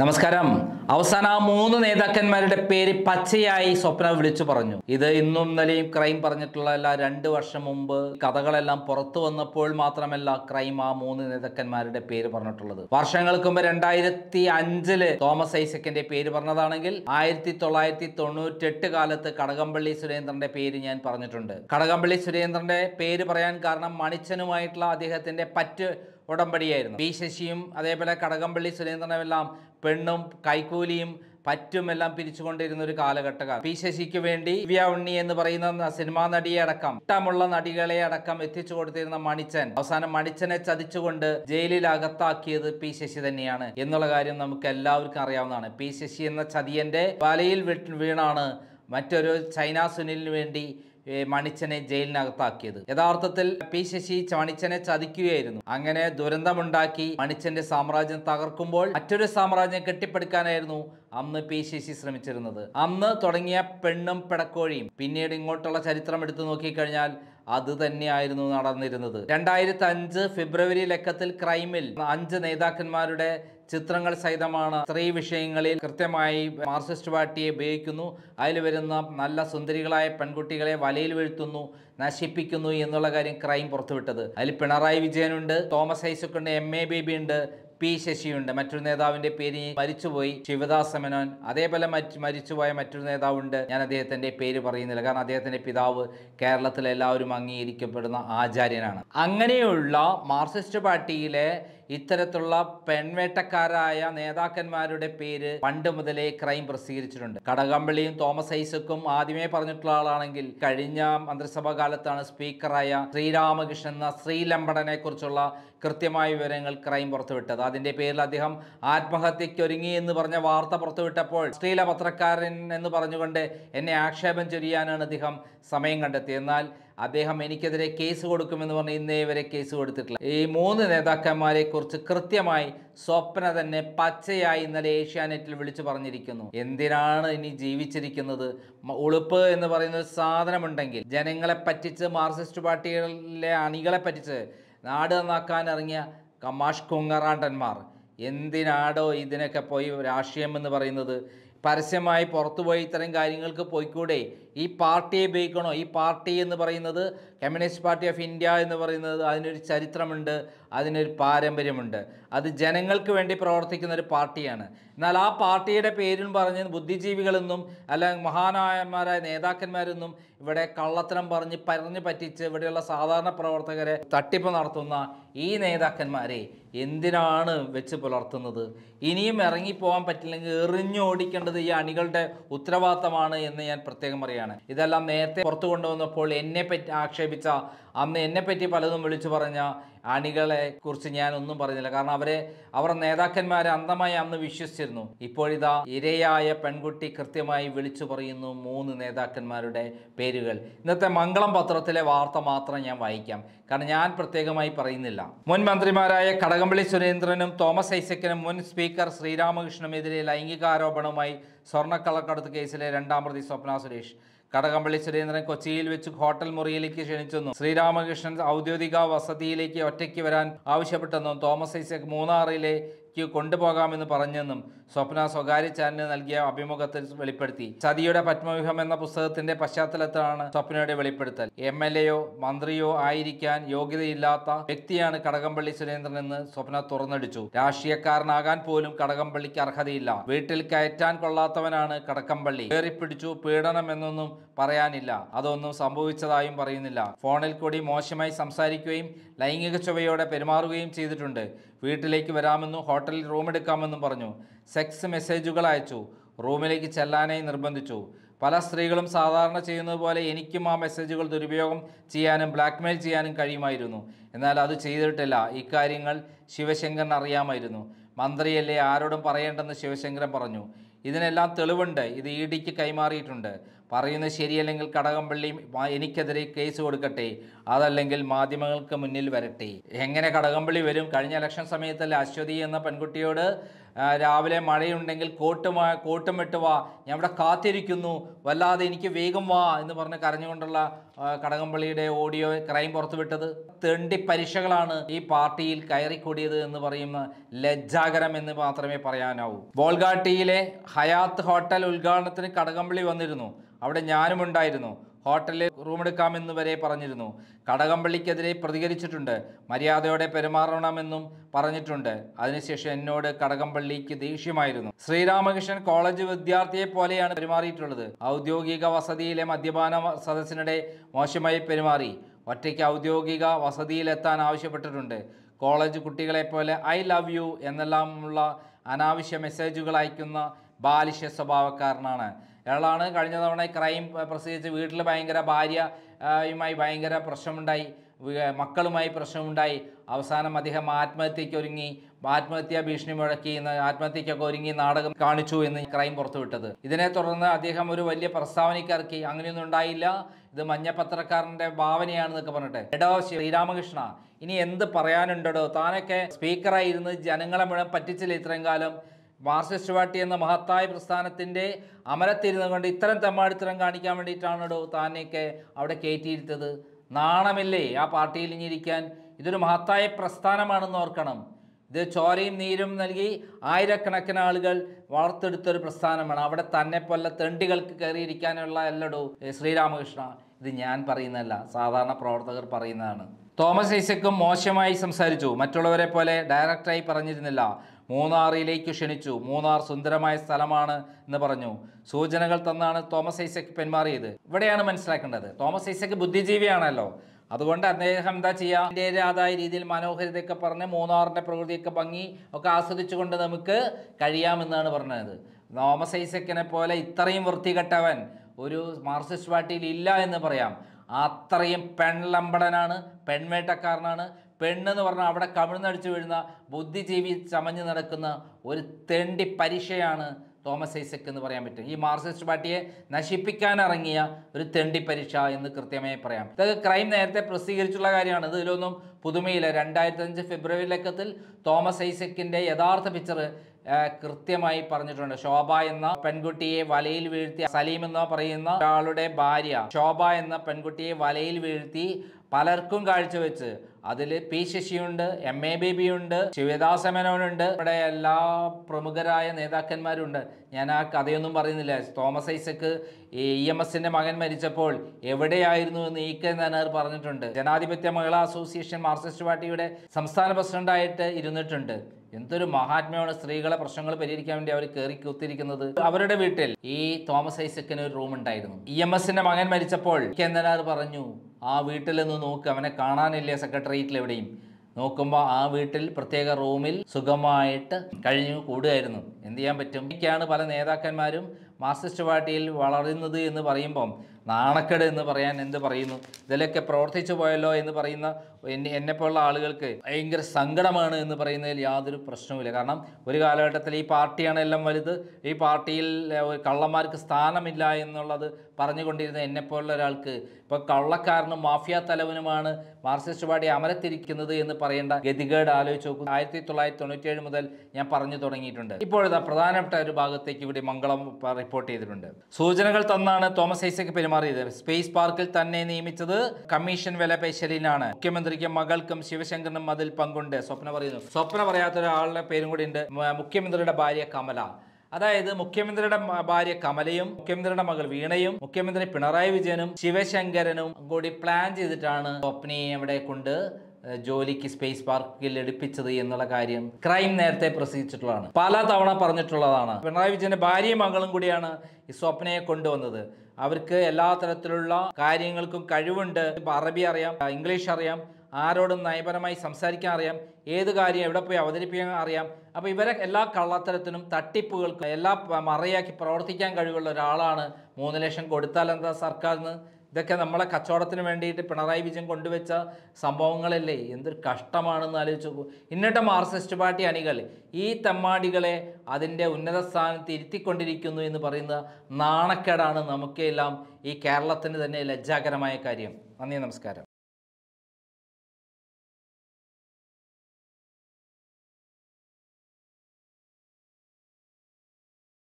നമസ്കാരം അവസാന ആ മൂന്ന് നേതാക്കന്മാരുടെ പേര് പച്ചയായി സ്വപ്ന വിളിച്ചു പറഞ്ഞു ഇത് ഇന്നും നിലയും ക്രൈം പറഞ്ഞിട്ടുള്ള എല്ലാ രണ്ട് വർഷം മുമ്പ് കഥകളെല്ലാം പുറത്തു വന്നപ്പോൾ മാത്രമല്ല ക്രൈം ആ മൂന്ന് നേതാക്കന്മാരുടെ പേര് പറഞ്ഞിട്ടുള്ളത് വർഷങ്ങൾക്ക് മുമ്പ് രണ്ടായിരത്തി അഞ്ചില് തോമസ് ഐസക്കിന്റെ പേര് പറഞ്ഞതാണെങ്കിൽ ആയിരത്തി തൊള്ളായിരത്തി തൊണ്ണൂറ്റെട്ട് കാലത്ത് കടകംപള്ളി സുരേന്ദ്രന്റെ പേര് ഞാൻ പറഞ്ഞിട്ടുണ്ട് കടകംപള്ളി സുരേന്ദ്രന്റെ പേര് പറയാൻ കാരണം മണിച്ചനുമായിട്ടുള്ള അദ്ദേഹത്തിന്റെ പറ്റ് ഉടമ്പടിയായിരുന്നു പി ശശിയും അതേപോലെ കടകംപള്ളി സുരേന്ദ്രനുമെല്ലാം പെണ്ണും കൈക്കൂലിയും പറ്റുമെല്ലാം പിരിച്ചുകൊണ്ടിരുന്ന ഒരു കാലഘട്ടമാണ് പി ശശിക്ക് വേണ്ടി ദിവ്യ ഉണ്ണി എന്ന് പറയുന്ന സിനിമാ നടിയെ അടക്കം ഇഷ്ടമുള്ള നടികളെ അടക്കം എത്തിച്ചു കൊടുത്തിരുന്ന മണിച്ചൻ അവസാനം മണിച്ചനെ ചതിച്ചുകൊണ്ട് ജയിലിൽ അകത്താക്കിയത് പി ശശി തന്നെയാണ് എന്നുള്ള കാര്യം നമുക്ക് എല്ലാവർക്കും അറിയാവുന്നതാണ് പി ശശി എന്ന ചതിയന്റെ വലയിൽ വീണാണ് മറ്റൊരു ചൈന സുനിലിന് വേണ്ടി മണിച്ചനെ ജയിലിനകത്താക്കിയത് യഥാർത്ഥത്തിൽ പി ശശി മണിച്ചനെ ചതിക്കുകയായിരുന്നു അങ്ങനെ ദുരന്തമുണ്ടാക്കി മണിച്ചന്റെ സാമ്രാജ്യം തകർക്കുമ്പോൾ മറ്റൊരു സാമ്രാജ്യം കെട്ടിപ്പടുക്കാനായിരുന്നു അന്ന് പി ശശി ശ്രമിച്ചിരുന്നത് അന്ന് തുടങ്ങിയ പെണ്ണും പെടക്കോഴിയും പിന്നീട് ഇങ്ങോട്ടുള്ള ചരിത്രം എടുത്തു നോക്കിക്കഴിഞ്ഞാൽ അത് തന്നെയായിരുന്നു നടന്നിരുന്നത് രണ്ടായിരത്തി അഞ്ച് ഫെബ്രുവരി ലക്കത്തിൽ ക്രൈമിൽ അഞ്ച് നേതാക്കന്മാരുടെ ചിത്രങ്ങൾ സഹിതമാണ് സ്ത്രീ വിഷയങ്ങളിൽ കൃത്യമായി മാർസിസ്റ്റ് പാർട്ടിയെ ഉപയോഗിക്കുന്നു അതിൽ വരുന്ന നല്ല സുന്ദരികളായ പെൺകുട്ടികളെ വലയിൽ വീഴ്ത്തുന്നു നശിപ്പിക്കുന്നു എന്നുള്ള കാര്യം ക്രൈം പുറത്തുവിട്ടത് അതിൽ പിണറായി വിജയനുണ്ട് തോമസ് ഐസക്കുണ്ട് എം എ ബേബി ഉണ്ട് പി ശശിയുണ്ട് മറ്റൊരു നേതാവിന്റെ പേര് മരിച്ചുപോയി ശിവദാസ് മേനോൻ അതേപോലെ മരിച്ചുപോയ മറ്റൊരു നേതാവുണ്ട് ഞാൻ അദ്ദേഹത്തിന്റെ പേര് പറയുന്നില്ല കാരണം അദ്ദേഹത്തിന്റെ പിതാവ് കേരളത്തിൽ എല്ലാവരും അംഗീകരിക്കപ്പെടുന്ന ആചാര്യനാണ് അങ്ങനെയുള്ള മാർക്സിസ്റ്റ് പാർട്ടിയിലെ ഇത്തരത്തിലുള്ള പെൺവേട്ടക്കാരായ നേതാക്കന്മാരുടെ പേര് പണ്ട് മുതലേ ക്രൈം പ്രസിദ്ധീകരിച്ചിട്ടുണ്ട് കടകമ്പള്ളിയും തോമസ് ഐസക്കും ആദ്യമേ പറഞ്ഞിട്ടുള്ള ആളാണെങ്കിൽ കഴിഞ്ഞ മന്ത്രിസഭാ കാലത്താണ് സ്പീക്കറായ ശ്രീരാമകൃഷ്ണൻ എന്ന ശ്രീലംബടനെ കുറിച്ചുള്ള കൃത്യമായ വിവരങ്ങൾ ക്രൈം പുറത്തുവിട്ടത് അതിന്റെ പേരിൽ അദ്ദേഹം ഒരുങ്ങി എന്ന് പറഞ്ഞ വാർത്ത പുറത്തുവിട്ടപ്പോൾ സ്ത്രീല പത്രക്കാരൻ എന്ന് പറഞ്ഞുകൊണ്ട് എന്നെ ആക്ഷേപം ചൊരിയാനാണ് അദ്ദേഹം സമയം കണ്ടെത്തി എന്നാൽ അദ്ദേഹം എനിക്കെതിരെ കേസ് കൊടുക്കുമെന്ന് പറഞ്ഞ് ഇന്നേ വരെ കേസ് കൊടുത്തിട്ടില്ല ഈ മൂന്ന് നേതാക്കന്മാരെ കുറിച്ച് കൃത്യമായി സ്വപ്ന തന്നെ പച്ചയായി ഇന്നലെ ഏഷ്യാനെറ്റിൽ വിളിച്ചു പറഞ്ഞിരിക്കുന്നു എന്തിനാണ് ഇനി ജീവിച്ചിരിക്കുന്നത് ഉളുപ്പ് എന്ന് പറയുന്ന ഒരു സാധനമുണ്ടെങ്കിൽ ജനങ്ങളെ പറ്റിച്ച് മാർക്സിസ്റ്റ് പാർട്ടികളിലെ അണികളെ പറ്റിച്ച് നാട് നന്നാക്കാൻ ഇറങ്ങിയ കമാഷ് കുങ്ങറാണ്ടന്മാർ എന്തിനാടോ ഇതിനൊക്കെ പോയി രാഷ്ട്രീയം എന്ന് പറയുന്നത് പരസ്യമായി പുറത്തുപോയി ഇത്തരം കാര്യങ്ങൾക്ക് പോയിക്കൂടെ ഈ പാർട്ടിയെ ഉപയോഗിക്കണോ ഈ പാർട്ടി എന്ന് പറയുന്നത് കമ്മ്യൂണിസ്റ്റ് പാർട്ടി ഓഫ് ഇന്ത്യ എന്ന് പറയുന്നത് അതിനൊരു ചരിത്രമുണ്ട് അതിനൊരു പാരമ്പര്യമുണ്ട് അത് ജനങ്ങൾക്ക് വേണ്ടി പ്രവർത്തിക്കുന്ന ഒരു പാർട്ടിയാണ് എന്നാൽ ആ പാർട്ടിയുടെ പേരും പറഞ്ഞ് ബുദ്ധിജീവികളെന്നും അല്ലെങ്കിൽ മഹാനായന്മാരായ നേതാക്കന്മാരെന്നും ഇവിടെ കള്ളത്തരം പറഞ്ഞ് പറഞ്ഞു പറ്റിച്ച് ഇവിടെയുള്ള സാധാരണ പ്രവർത്തകരെ തട്ടിപ്പ് നടത്തുന്ന ഈ നേതാക്കന്മാരെ എന്തിനാണ് വെച്ച് പുലർത്തുന്നത് ഇനിയും ഇറങ്ങിപ്പോകാൻ പറ്റില്ലെങ്കിൽ എറിഞ്ഞോടിക്കേണ്ടത് ഈ അണികളുടെ ഉത്തരവാദിത്തമാണ് എന്ന് ഞാൻ പ്രത്യേകം പറയാം കാര്യമാണ് ഇതെല്ലാം നേരത്തെ പുറത്തു കൊണ്ടുവന്നപ്പോൾ എന്നെ പറ്റി ആക്ഷേപിച്ച അന്ന് പറ്റി പലതും വിളിച്ചു പറഞ്ഞ അണികളെ കുറിച്ച് ഞാൻ ഒന്നും പറഞ്ഞില്ല കാരണം അവരെ അവർ നേതാക്കന്മാരെ അന്ധമായി അന്ന് വിശ്വസിച്ചിരുന്നു ഇപ്പോഴിതാ ഇരയായ പെൺകുട്ടി കൃത്യമായി വിളിച്ചു പറയുന്നു മൂന്ന് നേതാക്കന്മാരുടെ പേരുകൾ ഇന്നത്തെ മംഗളം പത്രത്തിലെ വാർത്ത മാത്രം ഞാൻ വായിക്കാം കാരണം ഞാൻ പ്രത്യേകമായി പറയുന്നില്ല മുൻ മന്ത്രിമാരായ കടകംപള്ളി സുരേന്ദ്രനും തോമസ് ഐസക്കിനും മുൻ സ്പീക്കർ എതിരെ ലൈംഗികാരോപണവുമായി സ്വർണ്ണക്കള്ളക്കടത്ത് കേസിലെ രണ്ടാം പ്രതി സ്വപ്ന സുരേഷ് കടകംപള്ളി സുരേന്ദ്രൻ കൊച്ചിയിൽ വെച്ച് ഹോട്ടൽ മുറിയിലേക്ക് ക്ഷണിച്ചെന്നും ശ്രീരാമകൃഷ്ണൻ ഔദ്യോഗിക വസതിയിലേക്ക് ഒറ്റയ്ക്ക് വരാൻ ആവശ്യപ്പെട്ടെന്നും തോമസ് ഐസക് മൂന്നാറിലെ ക്ക് കൊണ്ടുപോകാമെന്ന് പറഞ്ഞെന്നും സ്വപ്ന സ്വകാര്യ ചാനലിന് നൽകിയ അഭിമുഖത്തിൽ വെളിപ്പെടുത്തി ചതിയുടെ പത്മവ്യൂഹം എന്ന പുസ്തകത്തിന്റെ പശ്ചാത്തലത്തിലാണ് സ്വപ്നയുടെ വെളിപ്പെടുത്തൽ എം എൽ എയോ മന്ത്രിയോ ആയിരിക്കാൻ യോഗ്യതയില്ലാത്ത വ്യക്തിയാണ് കടകംപള്ളി സുരേന്ദ്രൻ എന്ന് സ്വപ്ന തുറന്നടിച്ചു രാഷ്ട്രീയക്കാരനാകാൻ പോലും കടകംപള്ളിക്ക് അർഹതയില്ല വീട്ടിൽ കയറ്റാൻ കൊള്ളാത്തവനാണ് കടകംപള്ളി കയറിപ്പിടിച്ചു പീഡനം എന്നൊന്നും പറയാനില്ല അതൊന്നും സംഭവിച്ചതായും പറയുന്നില്ല ഫോണിൽ കൂടി മോശമായി സംസാരിക്കുകയും ലൈംഗിക ചുവയോടെ പെരുമാറുകയും ചെയ്തിട്ടുണ്ട് വീട്ടിലേക്ക് വരാമെന്നും ഹോട്ടലിൽ റൂം എടുക്കാമെന്നും പറഞ്ഞു സെക്സ് മെസ്സേജുകൾ അയച്ചു റൂമിലേക്ക് ചെല്ലാനായി നിർബന്ധിച്ചു പല സ്ത്രീകളും സാധാരണ ചെയ്യുന്നത് പോലെ എനിക്കും ആ മെസ്സേജുകൾ ദുരുപയോഗം ചെയ്യാനും ബ്ലാക്ക്മെയിൽ ചെയ്യാനും കഴിയുമായിരുന്നു എന്നാൽ അത് ചെയ്തിട്ടില്ല ഇക്കാര്യങ്ങൾ ശിവശങ്കറിന് അറിയാമായിരുന്നു മന്ത്രിയല്ലേ ആരോടും പറയേണ്ടെന്ന് ശിവശങ്കരൻ പറഞ്ഞു ഇതിനെല്ലാം തെളിവുണ്ട് ഇത് ഇഡിക്ക് കൈമാറിയിട്ടുണ്ട് പറയുന്നത് ശരിയല്ലെങ്കിൽ കടകംപള്ളി എനിക്കെതിരെ കേസ് കൊടുക്കട്ടെ അതല്ലെങ്കിൽ മാധ്യമങ്ങൾക്ക് മുന്നിൽ വരട്ടെ എങ്ങനെ കടകംപള്ളി വരും കഴിഞ്ഞ ഇലക്ഷൻ സമയത്തല്ല അശ്വതി എന്ന പെൺകുട്ടിയോട് രാവിലെ മഴയുണ്ടെങ്കിൽ കോട്ടും കോട്ടും വാ ഞാൻ ഇവിടെ കാത്തിരിക്കുന്നു വല്ലാതെ എനിക്ക് വേഗം വാ എന്ന് പറഞ്ഞ് കരഞ്ഞുകൊണ്ടുള്ള കടകംപള്ളിയുടെ ഓഡിയോ ക്രൈം പുറത്തുവിട്ടത് തെണ്ടി പരീക്ഷകളാണ് ഈ പാർട്ടിയിൽ കയറിക്കൂടിയത് എന്ന് പറയുന്ന ലജ്ജാകരം എന്ന് മാത്രമേ പറയാനാവൂ ബോൾഗാട്ടിയിലെ ഹയാത്ത് ഹോട്ടൽ ഉദ്ഘാടനത്തിന് കടകംപള്ളി വന്നിരുന്നു അവിടെ ഞാനും ഉണ്ടായിരുന്നു ഹോട്ടലിൽ റൂമെടുക്കാമെന്ന് വരെ പറഞ്ഞിരുന്നു കടകംപള്ളിക്കെതിരെ പ്രതികരിച്ചിട്ടുണ്ട് മര്യാദയോടെ പെരുമാറണമെന്നും പറഞ്ഞിട്ടുണ്ട് അതിനുശേഷം എന്നോട് കടകംപള്ളിക്ക് ദേഷ്യമായിരുന്നു ശ്രീരാമകൃഷ്ണൻ കോളേജ് വിദ്യാർത്ഥിയെ പോലെയാണ് പെരുമാറിയിട്ടുള്ളത് ഔദ്യോഗിക വസതിയിലെ മദ്യപാന സദസ്സിനിടെ മോശമായി പെരുമാറി ഒറ്റയ്ക്ക് ഔദ്യോഗിക വസതിയിലെത്താൻ ആവശ്യപ്പെട്ടിട്ടുണ്ട് കോളേജ് കുട്ടികളെ പോലെ ഐ ലവ് യു എന്നെല്ലാമുള്ള അനാവശ്യ മെസ്സേജുകൾ അയക്കുന്ന ബാലിഷ്യ സ്വഭാവക്കാരനാണ് ഇയാളാണ് കഴിഞ്ഞ തവണ ക്രൈം പ്രസിദ്ധിച്ച് വീട്ടിൽ ഭയങ്കര ഭാര്യയുമായി ഭയങ്കര പ്രശ്നമുണ്ടായി മക്കളുമായി പ്രശ്നമുണ്ടായി അവസാനം അദ്ദേഹം ആത്മഹത്യയ്ക്ക് ഒരുങ്ങി ആത്മഹത്യാ ഭീഷണി മുഴക്കി ആത്മഹത്യയ്ക്കൊക്കെ ഒരുങ്ങി നാടകം കാണിച്ചു എന്ന് ക്രൈം പുറത്തുവിട്ടത് ഇതിനെ തുടർന്ന് അദ്ദേഹം ഒരു വലിയ പ്രസ്താവനയ്ക്ക് ഇറക്കി അങ്ങനെയൊന്നും ഉണ്ടായില്ല ഇത് മഞ്ഞപ്പത്രക്കാരൻ്റെ ഭാവനയാണെന്നൊക്കെ പറഞ്ഞിട്ട് എടോ ശ്രീരാമകൃഷ്ണ ഇനി എന്ത് പറയാനുണ്ടോ താനൊക്കെ സ്പീക്കറായിരുന്നു ജനങ്ങളെ മുഴുവൻ പറ്റിച്ചില്ല ഇത്രയും കാലം മാർസിസ്റ്റ് പാർട്ടി എന്ന മഹത്തായ പ്രസ്ഥാനത്തിൻ്റെ അമരത്തിരുന്നു കൊണ്ട് ഇത്തരം തെമ്മാടിത്തരം കാണിക്കാൻ വേണ്ടിയിട്ടാണോ താനെയൊക്കെ അവിടെ കയറ്റിയിരുത്തത് നാണമില്ലേ ആ പാർട്ടിയിൽ ഇനിയിരിക്കാൻ ഇതൊരു മഹത്തായ പ്രസ്ഥാനമാണെന്ന് ഓർക്കണം ഇത് ചോരയും നീരും നൽകി ആയിരക്കണക്കിന് ആളുകൾ വളർത്തെടുത്തൊരു പ്രസ്ഥാനമാണ് അവിടെ തന്നെ പോലെ തെണ്ടികൾക്ക് കയറിയിരിക്കാനുള്ള അല്ലടോ ശ്രീരാമകൃഷ്ണ ഇത് ഞാൻ പറയുന്നതല്ല സാധാരണ പ്രവർത്തകർ പറയുന്നതാണ് തോമസ് ഐസക്കും മോശമായി സംസാരിച്ചു മറ്റുള്ളവരെ പോലെ ഡയറക്റ്റായി പറഞ്ഞിരുന്നില്ല മൂന്നാറിലേക്ക് ക്ഷണിച്ചു മൂന്നാർ സുന്ദരമായ സ്ഥലമാണ് എന്ന് പറഞ്ഞു സൂചനകൾ തന്നാണ് തോമസ് ഐസക് പെന്മാറിയത് ഇവിടെയാണ് മനസ്സിലാക്കേണ്ടത് തോമസ് ഐസക് ബുദ്ധിജീവിയാണല്ലോ അതുകൊണ്ട് അദ്ദേഹം എന്താ ചെയ്യുക അതിൻ്റേതായ രീതിയിൽ മനോഹരിതയൊക്കെ പറഞ്ഞ് മൂന്നാറിൻ്റെ പ്രകൃതിയൊക്കെ ഭംഗി ഒക്കെ ആസ്വദിച്ചുകൊണ്ട് നമുക്ക് കഴിയാമെന്നാണ് പറഞ്ഞത് തോമസ് ഐസക്കിനെ പോലെ ഇത്രയും വൃത്തികെട്ടവൻ ഒരു മാർക്സിസ്റ്റ് പാർട്ടിയിൽ ഇല്ല എന്ന് പറയാം അത്രയും പെൺലമ്പടനാണ് പെൺവേട്ടക്കാരനാണ് പെണ്ണെന്ന് പറഞ്ഞാൽ അവിടെ കമിഴ്ന്നടിച്ചു വീഴുന്ന ബുദ്ധിജീവി ചമഞ്ഞു നടക്കുന്ന ഒരു തെണ്ടി പരീക്ഷയാണ് തോമസ് ഐസക് എന്ന് പറയാൻ പറ്റും ഈ മാർസിസ്റ്റ് പാർട്ടിയെ ഇറങ്ങിയ ഒരു തെണ്ടി പരീക്ഷ എന്ന് കൃത്യമായി പറയാം ഇതൊക്കെ ക്രൈം നേരത്തെ പ്രസിദ്ധീകരിച്ചുള്ള കാര്യമാണ് ഇതിലൊന്നും പുതുമയില്ല രണ്ടായിരത്തഞ്ച് ഫെബ്രുവരി ലക്കത്തിൽ തോമസ് ഐസക്കിൻ്റെ യഥാർത്ഥ പിക്ചർ കൃത്യമായി പറഞ്ഞിട്ടുണ്ട് ശോഭ എന്ന പെൺകുട്ടിയെ വലയിൽ വീഴ്ത്തി സലീം എന്ന് പറയുന്ന ഒരാളുടെ ഭാര്യ ശോഭ എന്ന പെൺകുട്ടിയെ വലയിൽ വീഴ്ത്തി പലർക്കും കാഴ്ചവെച്ച് അതിൽ പി ശശിയുണ്ട് എം എ ബേബി ഉണ്ട് ശിവദാസ മേനോനുണ്ട് ഇവിടെ എല്ലാ പ്രമുഖരായ നേതാക്കന്മാരുണ്ട് ഞാൻ ആ കഥയൊന്നും പറയുന്നില്ല തോമസ് ഐസക്ക് ഇ എം എസിൻ്റെ മകൻ മരിച്ചപ്പോൾ എവിടെയായിരുന്നു എന്ന് ഇ കെ നായർ പറഞ്ഞിട്ടുണ്ട് ജനാധിപത്യ മഹിളാ അസോസിയേഷൻ മാർക്സിസ്റ്റ് പാർട്ടിയുടെ സംസ്ഥാന പ്രസിഡന്റായിട്ട് ഇരുന്നിട്ടുണ്ട് എന്തൊരു മഹാത്മ്യമാണ് സ്ത്രീകളെ പ്രശ്നങ്ങൾ പരിഹരിക്കാൻ വേണ്ടി അവർ കയറി കുത്തിരിക്കുന്നത് അവരുടെ വീട്ടിൽ ഈ തോമസ് ഐസക്കിന് ഒരു റൂം ഉണ്ടായിരുന്നു ഇ എം എസിൻ്റെ മകൻ മരിച്ചപ്പോൾ കെ നനാർ പറഞ്ഞു ആ വീട്ടിൽ നിന്ന് നോക്ക് അവനെ കാണാനില്ലേ സെക്രട്ടേറിയറ്റിൽ എവിടെയും നോക്കുമ്പോൾ ആ വീട്ടിൽ പ്രത്യേക റൂമിൽ സുഖമായിട്ട് കഴിഞ്ഞു കൂടുകയായിരുന്നു എന്ത് ചെയ്യാൻ പറ്റും എനിക്കാണ് പല നേതാക്കന്മാരും മാർസിസ്റ്റ് പാർട്ടിയിൽ വളരുന്നത് എന്ന് പറയുമ്പം നാണക്കേട് എന്ന് പറയാൻ എന്ത് പറയുന്നു ഇതിലൊക്കെ പ്രവർത്തിച്ചു പോയല്ലോ എന്ന് പറയുന്ന എന്നെ എന്നെപ്പോലുള്ള ആളുകൾക്ക് ഭയങ്കര സങ്കടമാണ് എന്ന് പറയുന്നതിൽ യാതൊരു പ്രശ്നവുമില്ല കാരണം ഒരു കാലഘട്ടത്തിൽ ഈ പാർട്ടിയാണ് എല്ലാം വലുത് ഈ പാർട്ടിയിൽ കള്ളന്മാർക്ക് സ്ഥാനമില്ല എന്നുള്ളത് പറഞ്ഞുകൊണ്ടിരുന്ന എന്നെപ്പോലുള്ള ഒരാൾക്ക് ഇപ്പോൾ കള്ളക്കാരനും മാഫിയ തലവനുമാണ് മാർക്സിസ്റ്റ് പാർട്ടി അമരത്തിരിക്കുന്നത് എന്ന് പറയേണ്ട ഗതികേട് ആലോചിച്ച് നോക്കും ആയിരത്തി തൊള്ളായിരത്തി തൊണ്ണൂറ്റേഴ് മുതൽ ഞാൻ പറഞ്ഞു തുടങ്ങിയിട്ടുണ്ട് ഇപ്പോഴത്തെ പ്രധാനപ്പെട്ട ഒരു ഭാഗത്തേക്ക് ഇവിടെ മംഗളം റിപ്പോർട്ട് ചെയ്തിട്ടുണ്ട് സൂചനകൾ തന്നാണ് തോമസ് ഐസക്ക് പെരുമാറിയത് സ്പേസ് പാർക്കിൽ തന്നെ നിയമിച്ചത് കമ്മീഷൻ പേശലിനാണ് മുഖ്യമന്ത്രി മന്ത്രിക്ക് മകൾക്കും ശിവശങ്കറിനും അതിൽ പങ്കുണ്ട് സ്വപ്ന പറയുന്നു സ്വപ്ന പറയാത്ത ഒരാളുടെ പേരും കൂടി ഉണ്ട് മുഖ്യമന്ത്രിയുടെ ഭാര്യ കമല അതായത് മുഖ്യമന്ത്രിയുടെ ഭാര്യ കമലയും മുഖ്യമന്ത്രിയുടെ മകൾ വീണയും മുഖ്യമന്ത്രി പിണറായി വിജയനും ശിവശങ്കരനും കൂടി പ്ലാൻ ചെയ്തിട്ടാണ് സ്വപ്നയെ അവിടെ കൊണ്ട് ജോലിക്ക് സ്പേസ് പാർക്കിൽ എടുപ്പിച്ചത് എന്നുള്ള കാര്യം ക്രൈം നേരത്തെ പ്രസിദ്ധിച്ചിട്ടുള്ളതാണ് പല തവണ പറഞ്ഞിട്ടുള്ളതാണ് പിണറായി വിജയന്റെ ഭാര്യയും മകളും കൂടിയാണ് ഈ സ്വപ്നയെ കൊണ്ടുവന്നത് അവർക്ക് എല്ലാ തരത്തിലുള്ള കാര്യങ്ങൾക്കും കഴിവുണ്ട് അറബി അറിയാം ഇംഗ്ലീഷ് അറിയാം ആരോടും നയപരമായി സംസാരിക്കാൻ അറിയാം ഏത് കാര്യം എവിടെ പോയി അവതരിപ്പിക്കാൻ അറിയാം അപ്പോൾ ഇവരെ എല്ലാ കള്ളത്തരത്തിനും തട്ടിപ്പുകൾക്കും എല്ലാ മറയാക്കി പ്രവർത്തിക്കാൻ കഴിവുള്ള ഒരാളാണ് മൂന്ന് ലക്ഷം കൊടുത്താൽ എന്താ സർക്കാരിന് ഇതൊക്കെ നമ്മളെ കച്ചവടത്തിന് വേണ്ടിയിട്ട് പിണറായി വിജയൻ കൊണ്ടുവച്ച സംഭവങ്ങളല്ലേ എന്തൊരു കഷ്ടമാണെന്ന് ആലോചിച്ചു ഇന്നിട്ട് ഇന്നത്തെ മാർക്സിസ്റ്റ് പാർട്ടി അണികൾ ഈ തെമ്മാടികളെ അതിൻ്റെ ഉന്നത സ്ഥാനത്ത് ഇരുത്തിക്കൊണ്ടിരിക്കുന്നു എന്ന് പറയുന്ന നാണക്കേടാണ് നമുക്കെല്ലാം ഈ കേരളത്തിന് തന്നെ ലജ്ജാകരമായ കാര്യം നന്ദി നമസ്കാരം